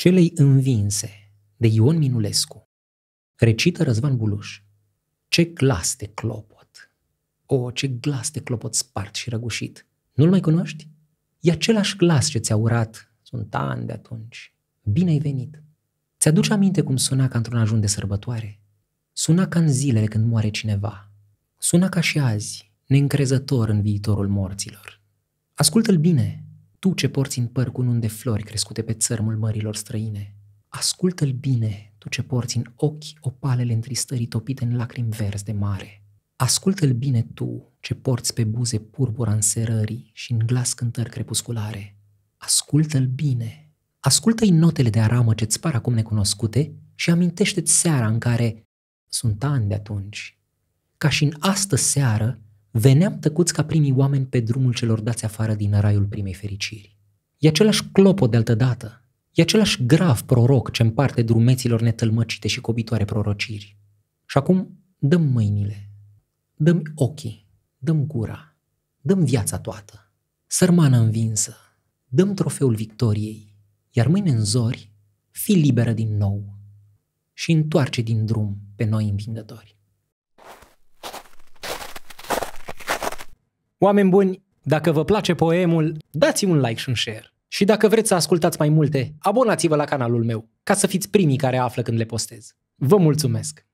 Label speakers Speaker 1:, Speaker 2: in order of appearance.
Speaker 1: Celei învinse de Ion Minulescu, recită Răzvan Buluș. Ce glas de clopot! O, ce glas de clopot spart și răgușit! Nu-l mai cunoști? E același glas ce ți-a urat. Sunt ani de atunci. Bine ai venit! Ți-aduce aminte cum suna ca într-un ajun de sărbătoare? Suna ca în zilele când moare cineva. Suna ca și azi, neîncrezător în viitorul morților. Ascultă-l bine, tu ce porți în păr cu un de flori crescute pe țărmul mărilor străine, ascultă-l bine, tu ce porți în ochi opalele întristării topite în lacrimi verzi de mare. Ascultă-l bine tu, ce porți pe buze purbura înserării și în glas cântări crepusculare. Ascultă-l bine. Ascultă-i notele de aramă ce-ți par acum necunoscute și amintește-ți seara în care sunt ani de atunci. Ca și în astă seară, Veneam tăcuți ca primii oameni pe drumul celor dați afară din raiul primei fericiri. E același clopo de altădată, e același grav proroc ce împarte drumeților netălmăcite și cobitoare prorociri. Și acum dăm mâinile, dăm ochii, dăm gura, dăm viața toată, sărmană învinsă, dăm trofeul victoriei, iar mâine în zori, fi liberă din nou și întoarce din drum pe noi învingători. Oameni buni,
Speaker 2: dacă vă place poemul, dați un like și un share. Și dacă vreți să ascultați mai multe, abonați-vă la canalul meu, ca să fiți primii care află când le postez. Vă mulțumesc!